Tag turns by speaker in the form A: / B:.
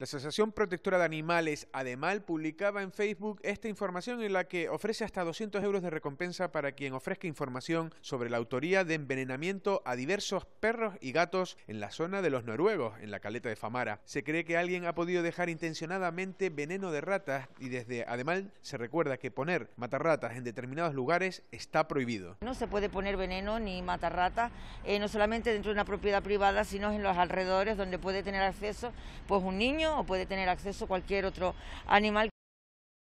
A: La Asociación Protectora de Animales, Ademal, publicaba en Facebook esta información en la que ofrece hasta 200 euros de recompensa para quien ofrezca información sobre la autoría de envenenamiento a diversos perros y gatos en la zona de los noruegos, en la caleta de Famara. Se cree que alguien ha podido dejar intencionadamente veneno de ratas y desde Ademal se recuerda que poner matarratas en determinados lugares está prohibido.
B: No se puede poner veneno ni matarratas, eh, no solamente dentro de una propiedad privada, sino en los alrededores donde puede tener acceso pues un niño o puede tener acceso cualquier otro animal.